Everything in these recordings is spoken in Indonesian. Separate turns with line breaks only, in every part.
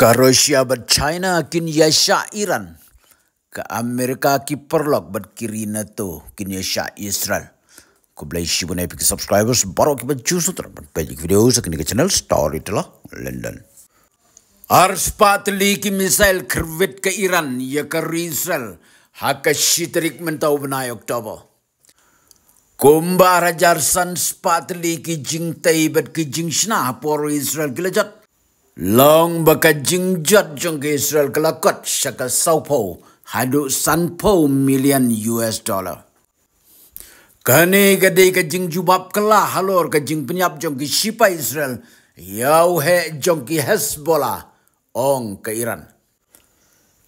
Karosya bad China kin ya syairan. ke Amerika ki perlok bad kirina to kin ya Israel. Ku blai bu bunai piki subscribers baro ki bad jusu ter bad video sa ke channel story tela London. Ars patli ki misail kerwit ke Iran ya ke Israel. Haka shitrik mentau benai Oktober. Kumbar hajar san spatli ki jing taibat ki jing shna por Israel kilajat. Long baka jingjat jong ke Israel kelakot syaka saupo haduk sanpo million US dollar. Kani gede ke jing jubab kelah halor ke jing penyap jong ke Shipa Israel yau he jong ke Hezbollah ong ke Iran.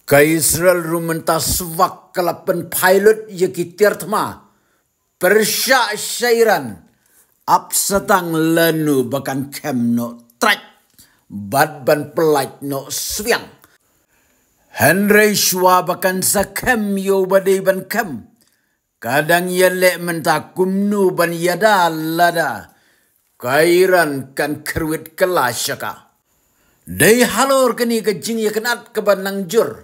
Ke Israel rumenta swak kelapen pilot ye ki tirtma persya syairan ap setang lenu bakan kemno track bat ban pelait no swiang. Henry shua bakan sakem yo badai ban kem. Kadang yelek mentakum nu ban yada lada. Kairan kan kerwit kelashaka. Dei halor kini kejing ya kenat keban nangjur.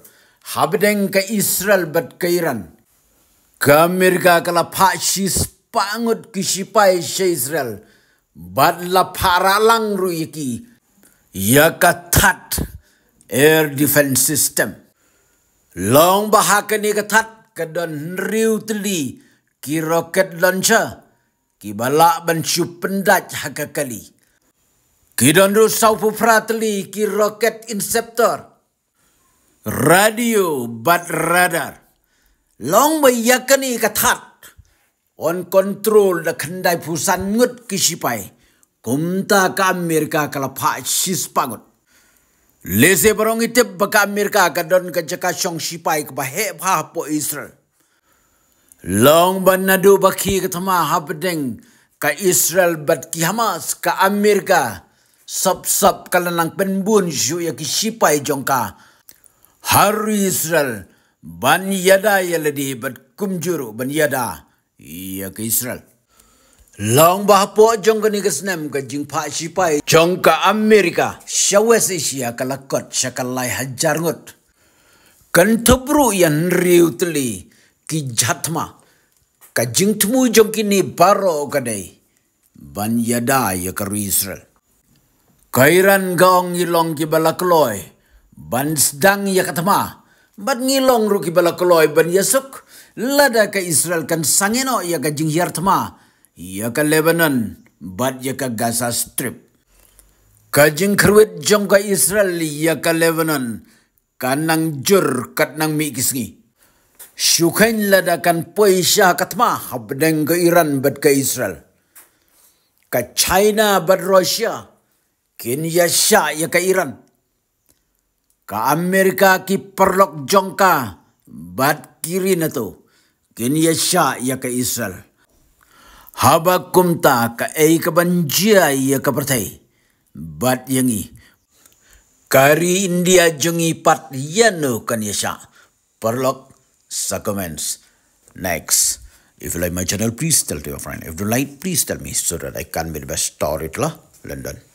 Habdeng ke Israel bat kairan. Kamirga kala pakshi spangut kisipai Israel. Bat la paralang ruyiki. Yakatat air defense system long bahakani ka don riu teli ki rocket launcher ki balak bencu pendaj hakakali ki don ru sau pupratli ki rocket interceptor radio bat radar long bayakani katat on control dak khandai pusan ngut kisipai kumta ka Amerika kala pa pangot. Lese barong itip baka Amerika ka don ka jaka shong shipai ka bahe po Israel. Long ban nadu baki ka tama habdeng ka Israel bat ki Hamas ka Amerika. Sab-sab kala penbun shu ya ki shipai jongka. Haru Israel ban yada yaladi bat kumjuru ban yada ya ki Israel. Long bah po jong kani kasnem ka jing pa shi pai jong ka Amerika South Asia kalakot shakalai hajar ngot kan tebru yan riutli ki jatma ka jing tmu jong kini baro kadai ban yada ya ka Israel kairan gaong ilong ki balakloi ban sedang ya katma ban ngilong ruki balakloi ban yasuk lada ka Israel kan sangeno ya ka jing yartma yaka Lebanon, bat yaka Gaza Strip. Kajing kerwit jongka Israel yaka Lebanon, kanang jur kat nang mikisngi. Syukain ladakan poisha katma habdeng ke Iran bat ke Israel. Ka China bat Rusia, kin yasha ya ke Iran. Ka Amerika ki perlok jongka bat kiri na to, kin yasha ya ke Israel. Haba kumta ka ei ka banjia iya ka pertai. Bat yangi. Kari India jungi pat yano kan yasha. Perlok sa comments. Next. If you like my channel, please tell to your friend. If you like, please tell me so that I can be the best to London.